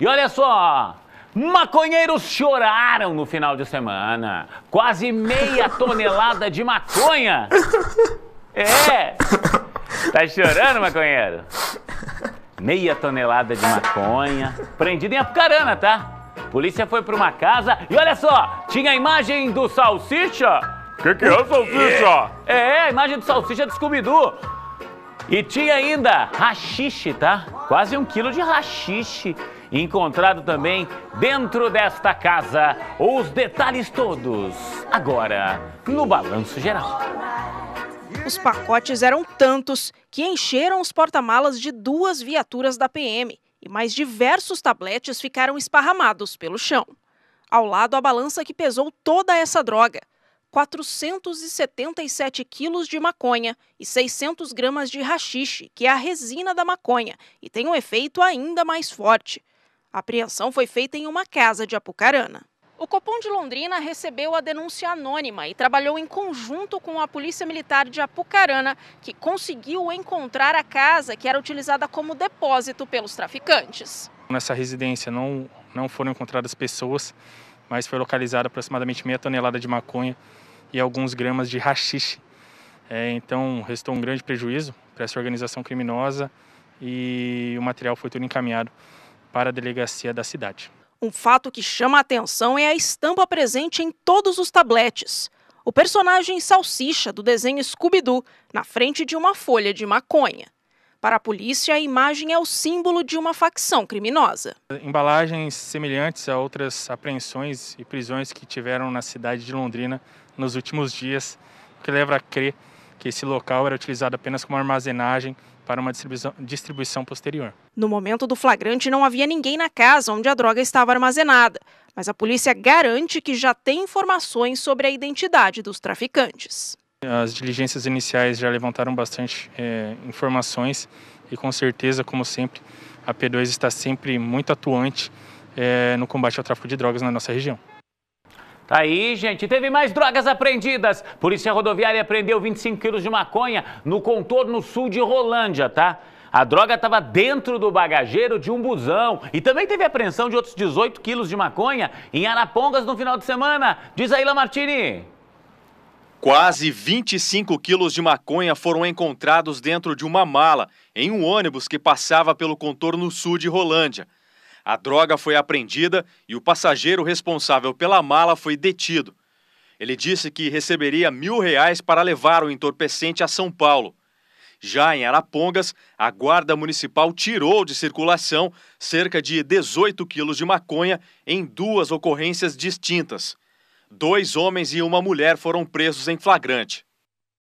E olha só, Maconheiros choraram no final de semana. Quase meia tonelada de maconha. É. Tá chorando, maconheiro? Meia tonelada de maconha. Prendida em Apucarana, tá? Polícia foi para uma casa e olha só, tinha a imagem do Salsicha. Que que é Salsicha? É, a imagem do Salsicha do Scooby-Doo. E tinha ainda rachixe, tá? Quase um quilo de rachixe. Encontrado também dentro desta casa. Os detalhes todos agora no Balanço Geral. Os pacotes eram tantos que encheram os porta-malas de duas viaturas da PM e mais diversos tabletes ficaram esparramados pelo chão. Ao lado, a balança que pesou toda essa droga. 477 quilos de maconha e 600 gramas de rachixe, que é a resina da maconha, e tem um efeito ainda mais forte. A apreensão foi feita em uma casa de Apucarana. O Copom de Londrina recebeu a denúncia anônima e trabalhou em conjunto com a Polícia Militar de Apucarana, que conseguiu encontrar a casa que era utilizada como depósito pelos traficantes. Nessa residência não, não foram encontradas pessoas mas foi localizada aproximadamente meia tonelada de maconha e alguns gramas de rachixe. É, então, restou um grande prejuízo para essa organização criminosa e o material foi tudo encaminhado para a delegacia da cidade. Um fato que chama a atenção é a estampa presente em todos os tabletes. O personagem Salsicha, do desenho Scooby-Doo, na frente de uma folha de maconha. Para a polícia, a imagem é o símbolo de uma facção criminosa. Embalagens semelhantes a outras apreensões e prisões que tiveram na cidade de Londrina nos últimos dias, o que leva a crer que esse local era utilizado apenas como armazenagem para uma distribuição, distribuição, posterior. No momento do flagrante, não havia ninguém na casa onde a droga estava armazenada, mas a polícia garante que já tem informações sobre a identidade dos traficantes. As diligências iniciais já levantaram bastante é, informações e com certeza, como sempre, a P2 está sempre muito atuante é, no combate ao tráfico de drogas na nossa região. Tá aí, gente. Teve mais drogas apreendidas. Polícia Rodoviária apreendeu 25 quilos de maconha no contorno sul de Rolândia, tá? A droga estava dentro do bagageiro de um busão. E também teve apreensão de outros 18 quilos de maconha em Arapongas no final de semana. Diz aí, Lamartini. Quase 25 quilos de maconha foram encontrados dentro de uma mala em um ônibus que passava pelo contorno sul de Rolândia. A droga foi apreendida e o passageiro responsável pela mala foi detido. Ele disse que receberia mil reais para levar o entorpecente a São Paulo. Já em Arapongas, a Guarda Municipal tirou de circulação cerca de 18 quilos de maconha em duas ocorrências distintas dois homens e uma mulher foram presos em flagrante.